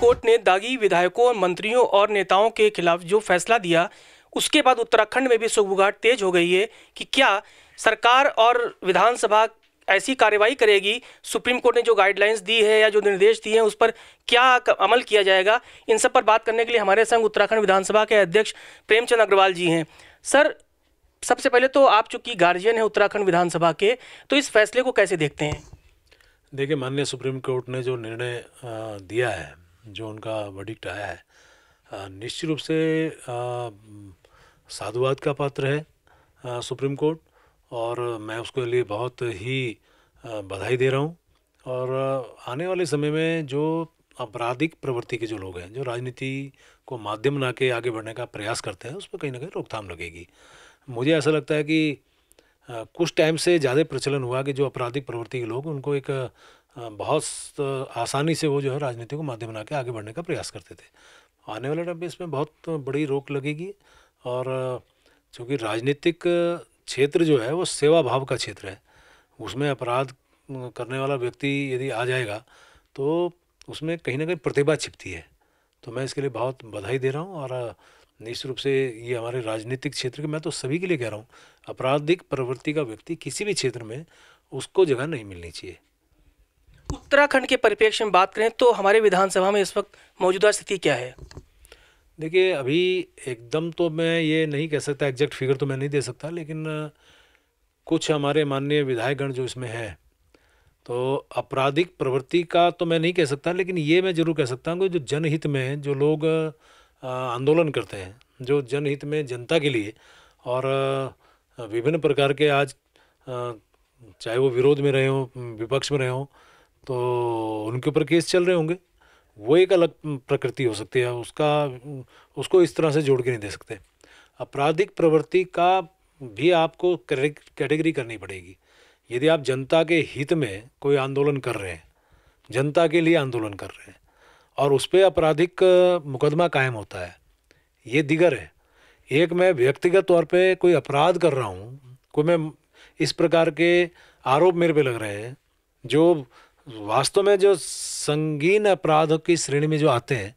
court ने दागी विधायकों मंत्रियों और नेताओं के खिलाफ जो फैसला दिया उसके बाद उत्तराखंड में भी सुखबुगाट तेज हो गई है कि क्या सरकार और विधानसभा ऐसी कार्रवाई करेगी सुप्रीम कोर्ट ने जो गाइडलाइंस दी है या जो निर्देश दिए हैं उस पर क्या अमल किया जाएगा इन सब पर बात करने के लिए हमारे संग उत्तराखंड विधानसभा के अध्यक्ष प्रेमचंद अग्रवाल जी हैं सर सबसे पहले तो आप चूंकि गार्जियन हैं उत्तराखंड विधानसभा के तो इस फैसले को कैसे देखते हैं देखिए माननीय सुप्रीम कोर्ट ने जो निर्णय दिया है जो उनका वर्डिक्ट आया है निश्चित रूप से साधुवाद का पात्र है सुप्रीम कोर्ट और मैं उसके लिए बहुत ही बधाई दे रहा हूँ और आने वाले समय में जो आपराधिक प्रवृत्ति के जो लोग हैं जो राजनीति को माध्यम बना के आगे बढ़ने का प्रयास करते हैं उस पर कहीं ना कहीं रोकथाम लगेगी मुझे ऐसा लगता है कि कुछ टाइम से ज़्यादा प्रचलन हुआ कि जो आपराधिक प्रवृत्ति के लोग उनको एक बहुत आसानी से वो जो है राजनीति को माध्यम बना के आगे बढ़ने का प्रयास करते थे आने वाले टाइम पर इसमें बहुत बड़ी रोक लगेगी और चूँकि राजनीतिक क्षेत्र जो है वो सेवा भाव का क्षेत्र है उसमें अपराध करने वाला व्यक्ति यदि आ जाएगा तो उसमें कहीं ना कहीं प्रतिभा छिपती है तो मैं इसके लिए बहुत बधाई दे रहा हूँ और निश्चित रूप से ये हमारे राजनीतिक क्षेत्र के मैं तो सभी के लिए कह रहा हूँ आपराधिक प्रवृत्ति का व्यक्ति किसी भी क्षेत्र में उसको जगह नहीं मिलनी चाहिए उत्तराखंड के परिप्रेक्ष्य में बात करें तो हमारे विधानसभा में इस वक्त मौजूदा स्थिति क्या है देखिए अभी एकदम तो मैं ये नहीं कह सकता एग्जैक्ट फिगर तो मैं नहीं दे सकता लेकिन कुछ हमारे माननीय विधायकगण जो इसमें हैं तो आपराधिक प्रवृत्ति का तो मैं नहीं कह सकता लेकिन ये मैं ज़रूर कह सकता हूँ कि जो जनहित में जो लोग आंदोलन करते हैं जो जनहित में जनता के लिए और विभिन्न प्रकार के आज चाहे वो विरोध में रहे हों विपक्ष में रहे हों तो उनके ऊपर केस चल रहे होंगे वो एक अलग प्रकृति हो सकती है उसका उसको इस तरह से जोड़ के नहीं दे सकते आपराधिक प्रवृत्ति का भी आपको कैटेगरी करनी पड़ेगी यदि आप जनता के हित में कोई आंदोलन कर रहे हैं जनता के लिए आंदोलन कर रहे हैं और उस पर आपराधिक मुकदमा कायम होता है ये दिगर है एक मैं व्यक्तिगत तौर पे कोई अपराध कर रहा हूँ कोई मैं इस प्रकार के आरोप मेरे पे लग रहे हैं जो वास्तव में जो संगीन अपराधों की श्रेणी में जो आते हैं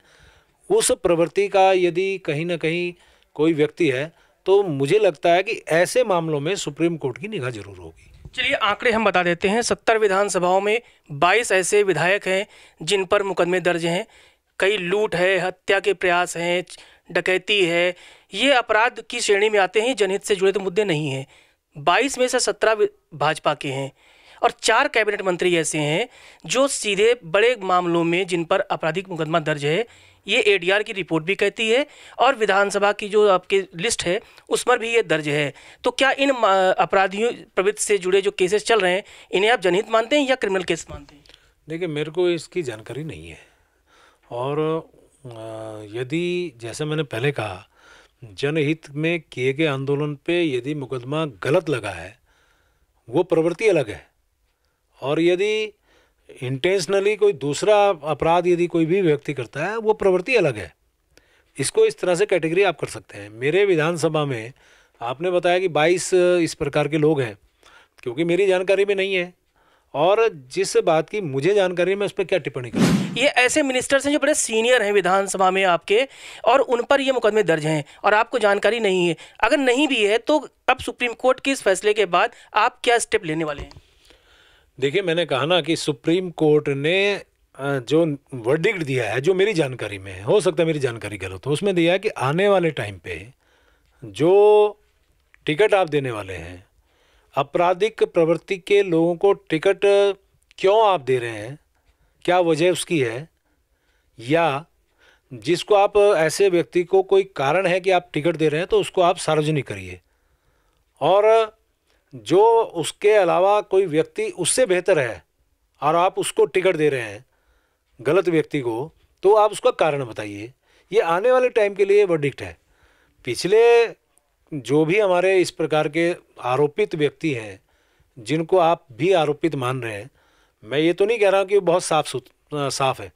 उस प्रवृत्ति का यदि कहीं ना कहीं कोई व्यक्ति है तो मुझे लगता है कि ऐसे मामलों में सुप्रीम कोर्ट की निगाह जरूर होगी चलिए आंकड़े हम बता देते हैं सत्तर विधानसभाओं में बाईस ऐसे विधायक हैं जिन पर मुकदमे दर्ज हैं कई लूट है हत्या के प्रयास हैं डकैती है ये अपराध की श्रेणी में आते हैं जनहित से जुड़े तो मुद्दे नहीं हैं बाईस में से सत्रह भाजपा के हैं और चार कैबिनेट मंत्री ऐसे हैं जो सीधे बड़े मामलों में जिन पर आपराधिक मुकदमा दर्ज है ये एडीआर की रिपोर्ट भी कहती है और विधानसभा की जो आपकी लिस्ट है उस पर भी ये दर्ज है तो क्या इन अपराधियों प्रवृत्ति से जुड़े जो केसेस चल रहे हैं इन्हें आप जनहित मानते हैं या क्रिमिनल केस मानते हैं देखिए मेरे को इसकी जानकारी नहीं है और यदि जैसे मैंने पहले कहा जनहित में किए गए आंदोलन पे यदि मुकदमा गलत लगा है वो प्रवृत्ति अलग है और यदि इंटेंशनली कोई दूसरा अपराध यदि कोई भी व्यक्ति करता है वो प्रवृत्ति अलग है इसको इस तरह से कैटेगरी आप कर सकते हैं मेरे विधानसभा में आपने बताया कि 22 इस प्रकार के लोग हैं क्योंकि मेरी जानकारी में नहीं है और जिस बात की मुझे जानकारी मैं उस पर क्या टिप्पणी करूँ ये ऐसे मिनिस्टर्स हैं जो बड़े सीनियर हैं विधानसभा में आपके और उन पर ये मुकदमे दर्ज हैं और आपको जानकारी नहीं है अगर नहीं भी है तो अब सुप्रीम कोर्ट के इस फैसले के बाद आप क्या स्टेप लेने वाले हैं देखिए मैंने कहा ना कि सुप्रीम कोर्ट ने जो वर्डिक्ट दिया है जो मेरी जानकारी में है हो सकता है मेरी जानकारी गलत हो उसमें दिया है कि आने वाले टाइम पे जो टिकट आप देने वाले हैं आपराधिक प्रवृत्ति के लोगों को टिकट क्यों आप दे रहे हैं क्या वजह उसकी है या जिसको आप ऐसे व्यक्ति को कोई कारण है कि आप टिकट दे रहे हैं तो उसको आप सार्वजनिक करिए और जो उसके अलावा कोई व्यक्ति उससे बेहतर है और आप उसको टिकट दे रहे हैं गलत व्यक्ति को तो आप उसका कारण बताइए ये आने वाले टाइम के लिए वर्डिक्ट है पिछले जो भी हमारे इस प्रकार के आरोपित व्यक्ति हैं जिनको आप भी आरोपित मान रहे हैं मैं ये तो नहीं कह रहा हूँ कि बहुत साफ साफ है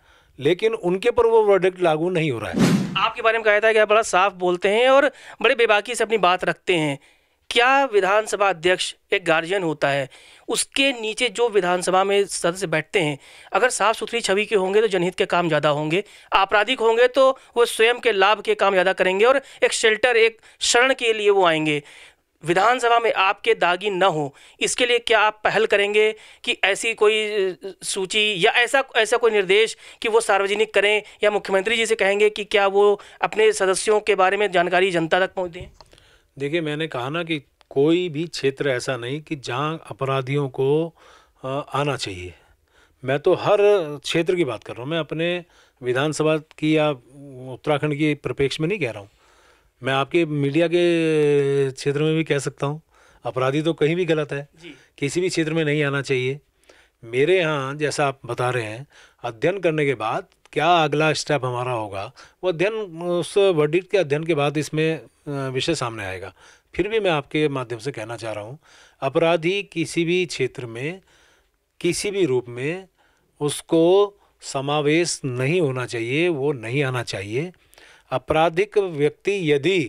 लेकिन उनके पर वो वर्डिक्ट लागू नहीं हो रहा है आपके बारे में कहा था कि आप बड़ा साफ बोलते हैं और बड़े बेबाकी से अपनी बात रखते हैं क्या विधानसभा अध्यक्ष एक गार्जियन होता है उसके नीचे जो विधानसभा में सदस्य बैठते हैं अगर साफ सुथरी छवि के होंगे तो जनहित के काम ज़्यादा होंगे आपराधिक होंगे तो वो स्वयं के लाभ के काम ज़्यादा करेंगे और एक शेल्टर एक शरण के लिए वो आएंगे विधानसभा में आपके दागी न हो इसके लिए क्या आप पहल करेंगे कि ऐसी कोई सूची या ऐसा ऐसा कोई निर्देश कि वो सार्वजनिक करें या मुख्यमंत्री जी से कहेंगे कि क्या वो अपने सदस्यों के बारे में जानकारी जनता तक पहुँच दें देखिए मैंने कहा ना कि कोई भी क्षेत्र ऐसा नहीं कि जहाँ अपराधियों को आना चाहिए मैं तो हर क्षेत्र की बात कर रहा हूँ मैं अपने विधानसभा की या उत्तराखंड की परिप्रेक्ष्य में नहीं कह रहा हूँ मैं आपके मीडिया के क्षेत्र में भी कह सकता हूँ अपराधी तो कहीं भी गलत है किसी भी क्षेत्र में नहीं आना चाहिए मेरे यहाँ जैसा आप बता रहे हैं अध्ययन करने के बाद क्या अगला स्टेप हमारा होगा वो अध्ययन उस वर्डिट के अध्ययन के बाद इसमें विषय सामने आएगा फिर भी मैं आपके माध्यम से कहना चाह रहा हूँ अपराधी किसी भी क्षेत्र में किसी भी रूप में उसको समावेश नहीं होना चाहिए वो नहीं आना चाहिए आपराधिक व्यक्ति यदि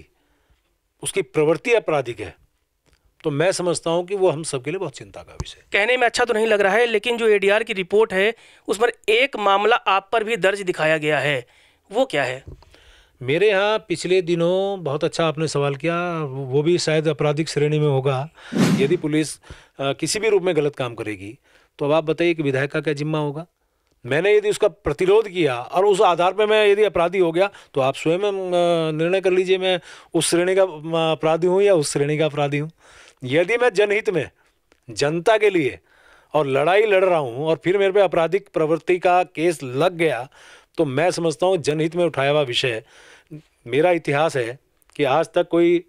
उसकी प्रवृत्ति आपराधिक है तो मैं समझता हूं कि वो हम सबके लिए बहुत चिंता का विषय कहने में अच्छा तो नहीं लग रहा है लेकिन जो एडीआर की रिपोर्ट है उस पर एक मामला आप पर भी दर्ज दिखाया गया है वो क्या है मेरे यहाँ पिछले दिनों बहुत अच्छा आपने सवाल किया वो भी शायद आपराधिक श्रेणी में होगा यदि पुलिस किसी भी रूप में गलत काम करेगी तो अब आप बताइए कि विधायक का क्या जिम्मा होगा मैंने यदि उसका प्रतिरोध किया और उस आधार पर मैं यदि अपराधी हो गया तो आप स्वयं निर्णय कर लीजिए मैं उस श्रेणी का अपराधी हूँ या उस श्रेणी का अपराधी हूँ यदि मैं जनहित में जनता के लिए और लड़ाई लड़ रहा हूँ और फिर मेरे पे आपराधिक प्रवृत्ति का केस लग गया तो मैं समझता हूँ जनहित में उठाया हुआ विषय मेरा इतिहास है कि आज तक कोई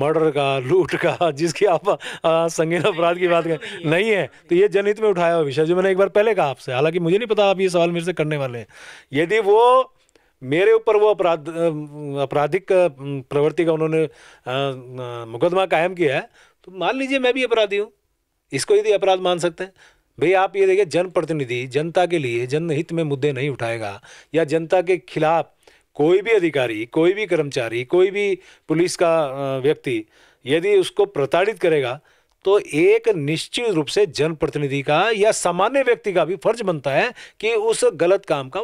मर्डर का लूट का जिसकी आप संगीन अपराध की बात करें नहीं है तो ये जनहित में उठाया हुआ विषय जो मैंने एक बार पहले कहा आपसे हालांकि मुझे नहीं पता आप ये सवाल मेरे से करने वाले हैं यदि वो मेरे ऊपर वो अपराध आपराधिक प्रवृत्ति का उन्होंने मुकदमा कायम किया है तो मान लीजिए मैं भी अपराधी हूँ इसको यदि अपराध मान सकते हैं भाई आप ये देखिए जनप्रतिनिधि जनता के लिए जनहित में मुद्दे नहीं उठाएगा या जनता के खिलाफ कोई भी अधिकारी कोई भी कर्मचारी कोई भी पुलिस का व्यक्ति यदि उसको प्रताड़ित करेगा तो एक निश्चित रूप से जनप्रतिनिधि का या सामान्य व्यक्ति का भी फर्ज बनता है कि उस गलत काम का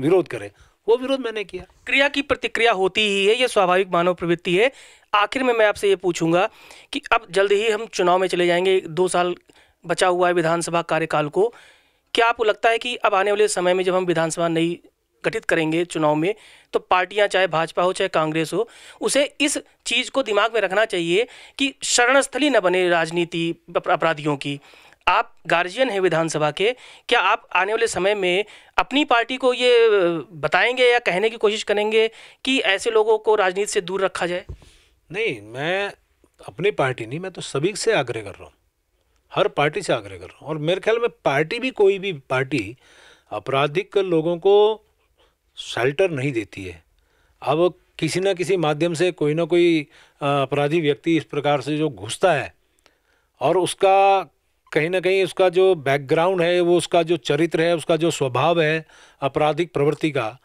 विरोध करे वो विरोध मैंने किया क्रिया की प्रतिक्रिया होती ही है ये स्वाभाविक मानव प्रवृत्ति है आखिर में मैं आपसे ये पूछूंगा कि अब जल्द ही हम चुनाव में चले जाएंगे दो साल बचा हुआ है विधानसभा कार्यकाल को क्या आपको लगता है कि अब आने वाले समय में जब हम विधानसभा नई गठित करेंगे चुनाव में तो पार्टियां चाहे भाजपा हो चाहे कांग्रेस हो उसे इस चीज़ को दिमाग में रखना चाहिए कि शरणस्थली न बने राजनीति अपराधियों की आप गार्जियन हैं विधानसभा के क्या आप आने वाले समय में अपनी पार्टी को ये बताएंगे या कहने की कोशिश करेंगे कि ऐसे लोगों को राजनीति से दूर रखा जाए नहीं मैं अपनी पार्टी नहीं मैं तो सभी से आग्रह कर रहा हूँ हर पार्टी से आग्रह कर रहा हूँ और मेरे ख्याल में पार्टी भी कोई भी पार्टी आपराधिक लोगों को शेल्टर नहीं देती है अब किसी ना किसी माध्यम से कोई ना कोई अपराधी व्यक्ति इस प्रकार से जो घुसता है और उसका कहीं ना कहीं उसका जो बैकग्राउंड है वो उसका जो चरित्र है उसका जो स्वभाव है आपराधिक प्रवृत्ति का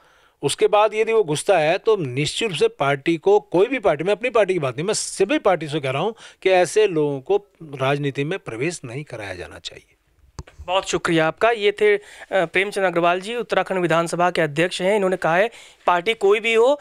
उसके बाद यदि वो घुसता है तो निश्चित रूप से पार्टी को कोई भी पार्टी मैं अपनी पार्टी की बात नहीं मैं सभी पार्टी से कह रहा हूँ कि ऐसे लोगों को राजनीति में प्रवेश नहीं कराया जाना चाहिए बहुत शुक्रिया आपका ये थे प्रेमचंद अग्रवाल जी उत्तराखंड विधानसभा के अध्यक्ष हैं इन्होंने कहा है पार्टी कोई भी हो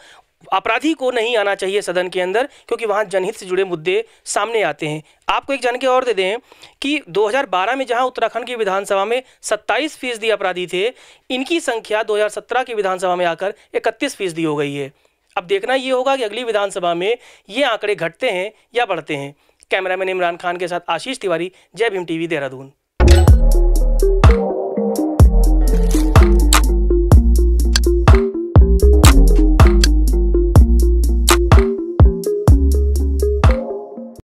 अपराधी को नहीं आना चाहिए सदन के अंदर क्योंकि वहाँ जनहित से जुड़े मुद्दे सामने आते हैं आपको एक जानकारी और दे दें कि 2012 में जहाँ उत्तराखंड की विधानसभा में 27 फीसदी अपराधी थे इनकी संख्या 2017 की विधानसभा में आकर 31 फीसदी हो गई है अब देखना ये होगा कि अगली विधानसभा में ये आंकड़े घटते हैं या बढ़ते हैं कैमरामैन इमरान खान के साथ आशीष तिवारी जय भीम टीवी देहरादून